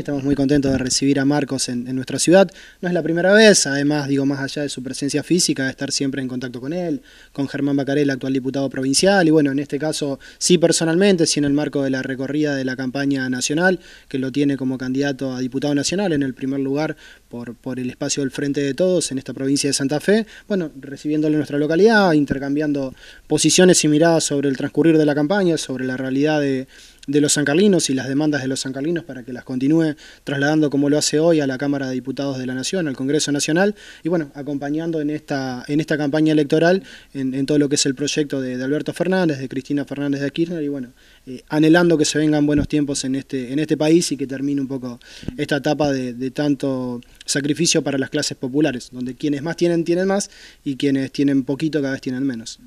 Estamos muy contentos de recibir a Marcos en, nuestra ciudad. No es la primera vez, además, digo, más allá de su presencia física, de estar siempre en contacto con él, con Germán Bacarel, actual diputado provincial, y bueno, en este caso, sí personalmente, sí en el marco de la recorrida de la campaña nacional, que lo tiene como candidato a diputado nacional en el primer lugar por, el espacio del Frente de Todos en esta provincia de Santa Fe, bueno, en nuestra localidad, intercambiando posiciones y miradas sobre el transcurrir de la campaña, sobre la realidad de, de los sancarlinos y las demandas de los sancarlinos para que las continúe trasladando como lo hace hoy a la Cámara de Diputados de la Nación, al Congreso Nacional, y bueno, acompañando en esta, en esta campaña electoral en, todo lo que es el proyecto de, de Alberto Fernández, de Cristina Fernández de Kirchner, y bueno, eh, anhelando que se vengan buenos tiempos en este, en este país y que termine un poco esta etapa de, de, tanto sacrificio para las clases populares, donde quienes más tienen, tienen más y quienes tienen poquito cada vez tienen menos.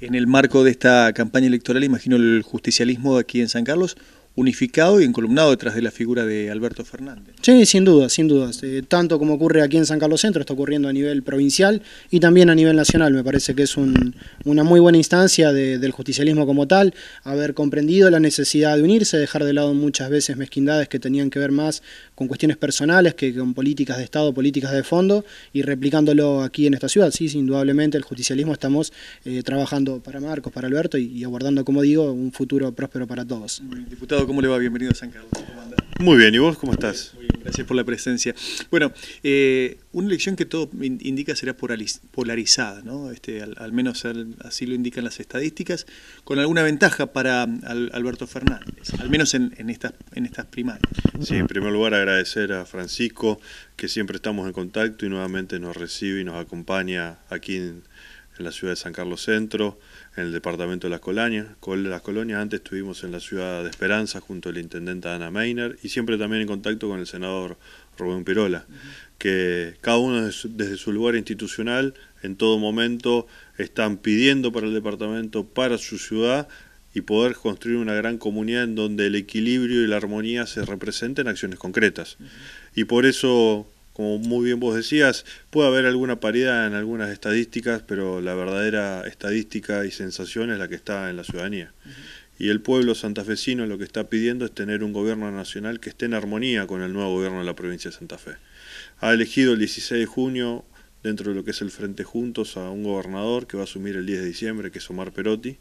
En el marco de esta campaña electoral, imagino el justicialismo aquí en San Carlos unificado y encolumnado detrás de la figura de Alberto Fernández. Sí, sin duda, sin duda. Este, tanto como ocurre aquí en San Carlos Centro, está ocurriendo a nivel provincial y también a nivel nacional. Me parece que es una muy buena instancia del justicialismo como tal, haber comprendido la necesidad de unirse, dejar de lado muchas veces mezquindades que tenían que ver más con cuestiones personales que con políticas de Estado, políticas de fondo, y replicándolo aquí en esta ciudad. Sí, indudablemente el justicialismo estamos eh, trabajando para Marcos, para Alberto y, aguardando, abordando, como digo, un futuro próspero para todos. Diputado ¿cómo le va? Bienvenido a San Carlos. Muy bien, ¿y vos cómo estás? Muy bien, gracias por la presencia. Bueno, eh, una elección que todo indica será polarizada, ¿no? Este, al, menos así lo indican las estadísticas, con alguna ventaja para Alberto Fernández, al menos en, en estas primarias. Sí, en primer lugar agradecer a Francisco, que siempre estamos en contacto y nuevamente nos recibe y nos acompaña aquí en en la ciudad de San Carlos Centro, en el departamento de Las Colonias. antes estuvimos en la ciudad de Esperanza junto a la intendenta Ana Meiner y siempre también en contacto con el senador Rubén Pirola, que cada uno desde su, lugar institucional en todo momento están pidiendo para el departamento, para su ciudad y poder construir una gran comunidad en donde el equilibrio y la armonía se representen en acciones concretas. Y por eso como muy bien vos decías, puede haber alguna paridad en algunas estadísticas, pero la verdadera estadística y sensación es la que está en la ciudadanía. Y el pueblo santafesino lo que está pidiendo es tener un gobierno nacional que esté en armonía con el nuevo gobierno de la provincia de Santa Fe. Ha elegido el 16 de junio, dentro de lo que es el Frente Juntos, a un gobernador que va a asumir el 10 de diciembre, que es Omar Perotti.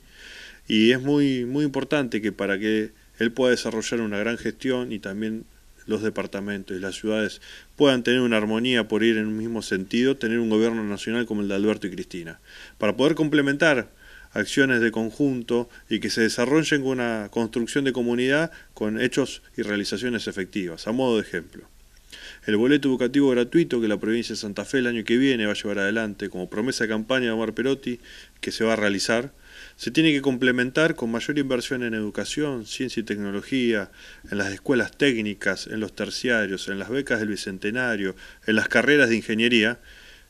Y es muy, muy importante que para que él pueda desarrollar una gran gestión y también los departamentos y las ciudades puedan tener una armonía por ir en un mismo sentido, tener un gobierno nacional como el de Alberto y Cristina, para poder complementar acciones de conjunto y que se desarrollen con una construcción de comunidad con hechos y realizaciones efectivas, a modo de ejemplo. El boleto educativo gratuito que la provincia de Santa Fe el año que viene va a llevar adelante como promesa de campaña de Omar Perotti, que se va a realizar, se tiene que complementar con mayor inversión en educación, ciencia y tecnología, en las escuelas técnicas, en los terciarios, en las becas del Bicentenario, en las carreras de ingeniería,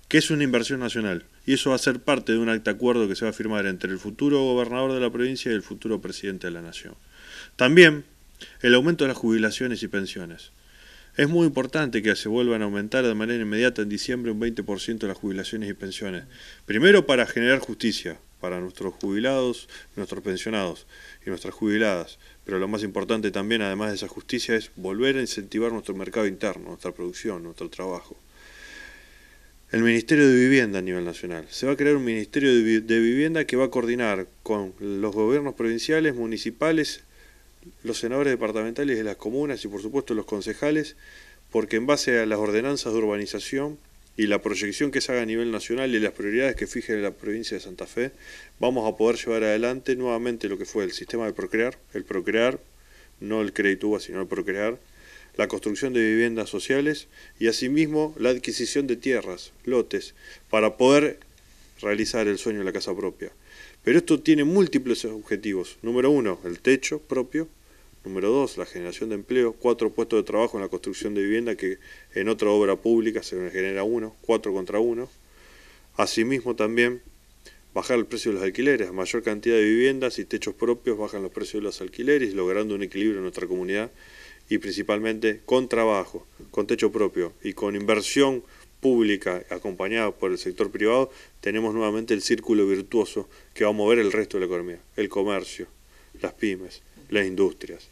que es una inversión nacional. Y eso va a ser parte de un acta acuerdo que se va a firmar entre el futuro gobernador de la provincia y el futuro presidente de la nación. También el aumento de las jubilaciones y pensiones. Es muy importante que se vuelvan a aumentar de manera inmediata en diciembre un 20% las jubilaciones y pensiones. Primero para generar justicia, para nuestros jubilados, nuestros pensionados y nuestras jubiladas. Pero lo más importante también, además de esa justicia, es volver a incentivar nuestro mercado interno, nuestra producción, nuestro trabajo. El Ministerio de Vivienda a nivel nacional. Se va a crear un Ministerio de Vivienda que va a coordinar con los gobiernos provinciales, municipales, los senadores departamentales de las comunas y por supuesto los concejales, porque en base a las ordenanzas de urbanización y la proyección que se haga a nivel nacional y las prioridades que fije la provincia de Santa Fe, vamos a poder llevar adelante nuevamente lo que fue el sistema de Procrear, el Procrear, no el Crédito sino el Procrear, la construcción de viviendas sociales y asimismo la adquisición de tierras, lotes, para poder realizar el sueño de la casa propia. Pero esto tiene múltiples objetivos. Número uno, el techo propio. Número dos, la generación de empleo. Cuatro puestos de trabajo en la construcción de vivienda, que en otra obra pública se genera uno. Cuatro contra uno. Asimismo, también bajar el precio de los alquileres. Mayor cantidad de viviendas y techos propios bajan los precios de los alquileres, logrando un equilibrio en nuestra comunidad. Y principalmente con trabajo, con techo propio y con inversión pública acompañada por el sector privado, tenemos nuevamente el círculo virtuoso que va a mover el resto de la economía, el comercio, las pymes, las industrias.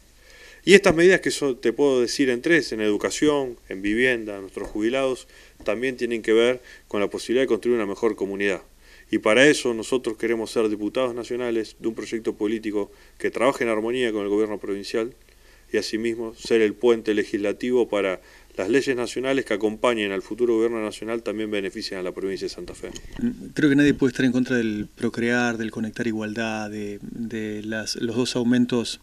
Y estas medidas que te puedo decir en tres, en educación, en vivienda, nuestros jubilados, también tienen que ver con la posibilidad de construir una mejor comunidad. Y para eso nosotros queremos ser diputados nacionales de un proyecto político que trabaje en armonía con el gobierno provincial y asimismo ser el puente legislativo para las leyes nacionales que acompañen al futuro gobierno nacional también benefician a la provincia de Santa Fe. Creo que nadie puede estar en contra del procrear, del conectar igualdad, de, las, los dos aumentos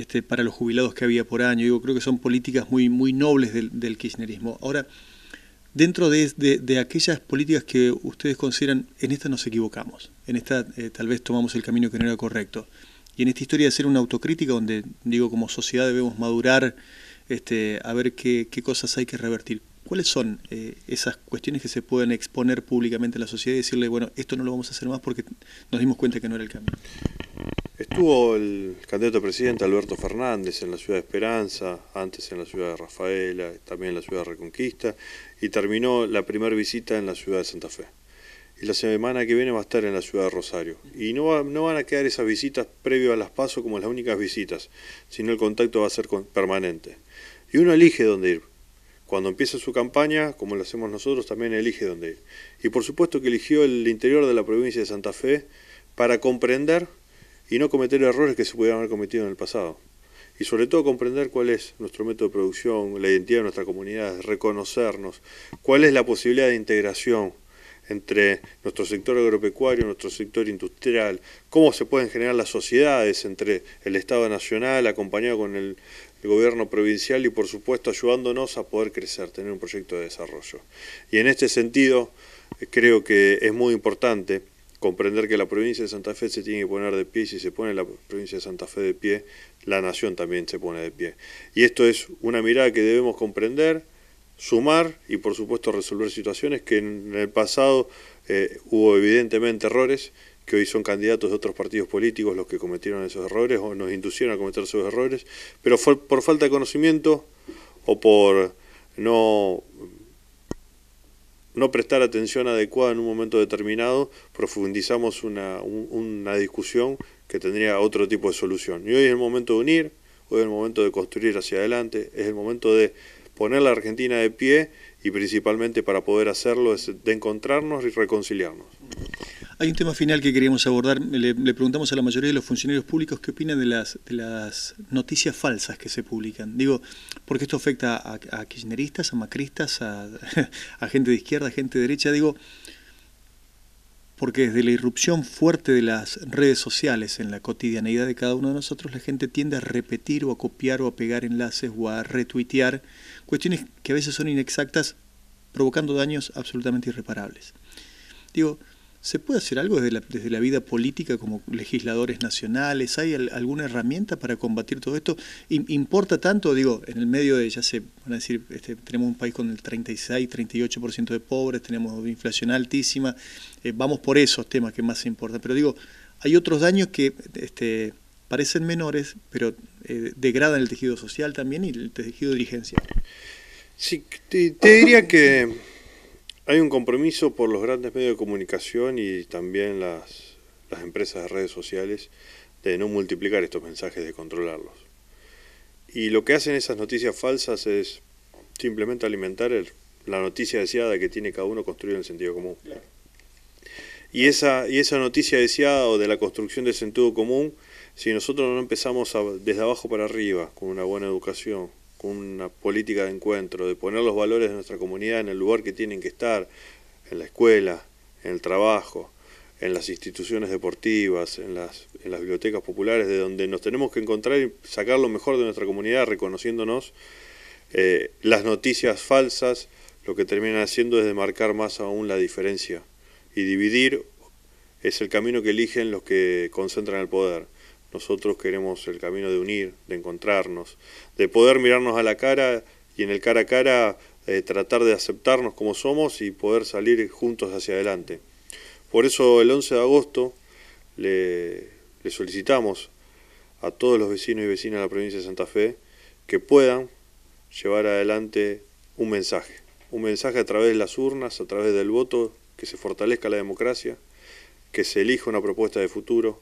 este, para los jubilados que había por año. Digo, creo que son políticas muy, muy nobles del, del kirchnerismo. Ahora, dentro de, aquellas políticas que ustedes consideran, en esta nos equivocamos, en esta eh, tal vez tomamos el camino que no era correcto. Y en esta historia de hacer una autocrítica donde, digo, como sociedad debemos madurar, este, a ver qué, qué cosas hay que revertir. ¿Cuáles son eh, esas cuestiones que se pueden exponer públicamente a la sociedad y decirle, bueno, esto no lo vamos a hacer más porque nos dimos cuenta que no era el camino? Estuvo el candidato a presidente Alberto Fernández en la ciudad de Esperanza, antes en la ciudad de Rafaela, también en la ciudad de Reconquista, y terminó la primera visita en la ciudad de Santa Fe. Y la semana que viene va a estar en la ciudad de Rosario. Y no, van a quedar esas visitas previo a las pasos como las únicas visitas, sino el contacto va a ser permanente. Y uno elige dónde ir. Cuando empieza su campaña, como lo hacemos nosotros, también elige dónde ir. Y por supuesto que eligió el interior de la provincia de Santa Fe para comprender y no cometer errores que se pudieran haber cometido en el pasado. Y sobre todo comprender cuál es nuestro método de producción, la identidad de nuestra comunidad, reconocernos, cuál es la posibilidad de integración entre nuestro sector agropecuario, nuestro sector industrial, cómo se pueden generar las sociedades entre el Estado Nacional acompañado con el, el, gobierno provincial y por supuesto ayudándonos a poder crecer, tener un proyecto de desarrollo. Y en este sentido eh, creo que es muy importante comprender que la provincia de Santa Fe se tiene que poner de pie y si se pone la provincia de Santa Fe de pie, la nación también se pone de pie. Y esto es una mirada que debemos comprender, sumar y por supuesto resolver situaciones que en el pasado eh, hubo evidentemente errores, que hoy son candidatos de otros partidos políticos los que cometieron esos errores o nos inducieron a cometer esos errores, pero fue por falta de conocimiento o por no no prestar atención adecuada en un momento determinado, profundizamos una, una discusión que tendría otro tipo de solución. Y hoy es el momento de unir, hoy es el momento de construir hacia adelante, es el momento de poner la Argentina de pie y principalmente para poder hacerlo es de encontrarnos y reconciliarnos. Hay un tema final que queríamos abordar. Le, preguntamos a la mayoría de los funcionarios públicos qué opinan de las, las noticias falsas que se publican. Digo, porque esto afecta a, kirchneristas, a macristas, a, a, gente de izquierda, a gente de derecha. Digo, porque desde la irrupción fuerte de las redes sociales en la cotidianeidad de cada uno de nosotros, la gente tiende a repetir o a copiar o a pegar enlaces o a retuitear cuestiones que a veces son inexactas, provocando daños absolutamente irreparables. Digo, ¿Se puede hacer algo desde la, vida política como legisladores nacionales? ¿Hay alguna herramienta para combatir todo esto? ¿Importa tanto, digo, en el medio de, ya se van a decir, este, tenemos un país con el 36, 38% de pobres, tenemos inflación altísima, eh, vamos por esos temas que más importan, pero digo, hay otros daños que este, parecen menores, pero eh, degradan el tejido social también y el tejido dirigencia. Sí, te diría que hay un compromiso por los grandes medios de comunicación y también las, empresas de redes sociales de no multiplicar estos mensajes, de controlarlos. Y lo que hacen esas noticias falsas es simplemente alimentar la noticia deseada que tiene cada uno construido en el sentido común. Y, esa, y esa noticia deseada o de la construcción del sentido común, si nosotros no empezamos desde abajo para arriba, con una buena educación, una política de encuentro, de poner los valores de nuestra comunidad en el lugar que tienen que estar, en la escuela, en el trabajo, en las instituciones deportivas, en las, bibliotecas populares, de donde nos tenemos que encontrar y sacar lo mejor de nuestra comunidad, reconociéndonos eh, las noticias falsas, lo que terminan haciendo es demarcar más aún la diferencia y dividir es el camino que eligen los que concentran el poder. Nosotros queremos el camino de unir, de encontrarnos, de poder mirarnos a la cara y en el cara a cara eh, tratar de aceptarnos como somos y poder salir juntos hacia adelante. Por eso el 11 de agosto le solicitamos a todos los vecinos y vecinas de la provincia de Santa Fe que puedan llevar adelante un mensaje, un mensaje a través de las urnas, a través del voto, que se fortalezca la democracia, que se elija una propuesta de futuro,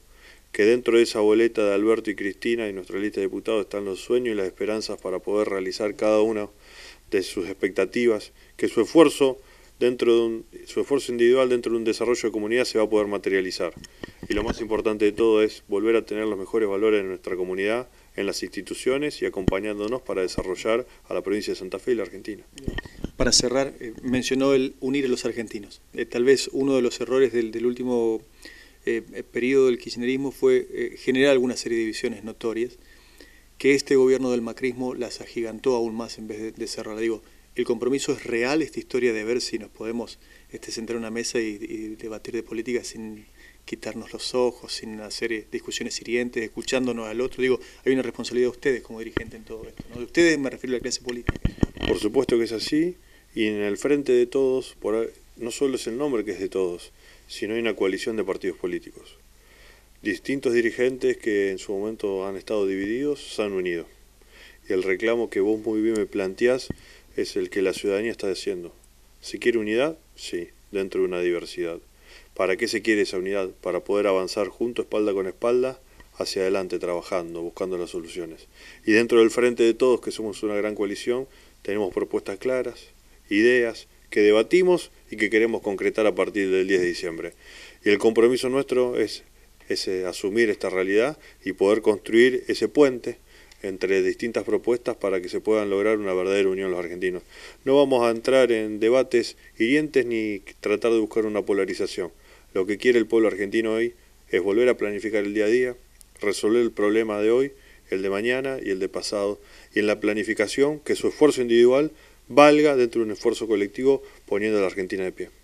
que dentro de esa boleta de Alberto y Cristina y nuestra lista de diputados están los sueños y las esperanzas para poder realizar cada una de sus expectativas, que su esfuerzo dentro de un, su esfuerzo individual dentro de un desarrollo de comunidad se va a poder materializar. Y lo más importante de todo es volver a tener los mejores valores en nuestra comunidad, en las instituciones y acompañándonos para desarrollar a la provincia de Santa Fe y la Argentina. Para cerrar, eh, mencionó el unir a los argentinos. Eh, tal vez uno de los errores del último eh, el periodo del kirchnerismo fue eh, generar alguna serie de divisiones notorias que este gobierno del macrismo las agigantó aún más en vez de, cerrar. Digo, el compromiso es real, esta historia de ver si nos podemos este, sentar a una mesa y, debatir de política sin quitarnos los ojos, sin hacer eh, discusiones hirientes, escuchándonos al otro. Digo, hay una responsabilidad de ustedes como dirigente en todo esto. De ustedes me refiero a la clase política. Por supuesto que es así, y en el frente de todos, por, no solo es el nombre que es de todos, sino hay una coalición de partidos políticos. Distintos dirigentes que en su momento han estado divididos se han unido. Y el reclamo que vos muy bien me planteás es el que la ciudadanía está diciendo. ¿Se quiere unidad? Sí, dentro de una diversidad. ¿Para qué se quiere esa unidad? Para poder avanzar junto, espalda con espalda, hacia adelante, trabajando, buscando las soluciones. Y dentro del frente de todos, que somos una gran coalición, tenemos propuestas claras, ideas, que debatimos y que queremos concretar a partir del 10 de diciembre. Y el compromiso nuestro es, asumir esta realidad y poder construir ese puente entre distintas propuestas para que se puedan lograr una verdadera unión los argentinos. No vamos a entrar en debates hirientes ni tratar de buscar una polarización. Lo que quiere el pueblo argentino hoy es volver a planificar el día a día, resolver el problema de hoy, el de mañana y el de pasado, y en la planificación que su esfuerzo individual valga dentro de un esfuerzo colectivo poniendo a la Argentina de pie.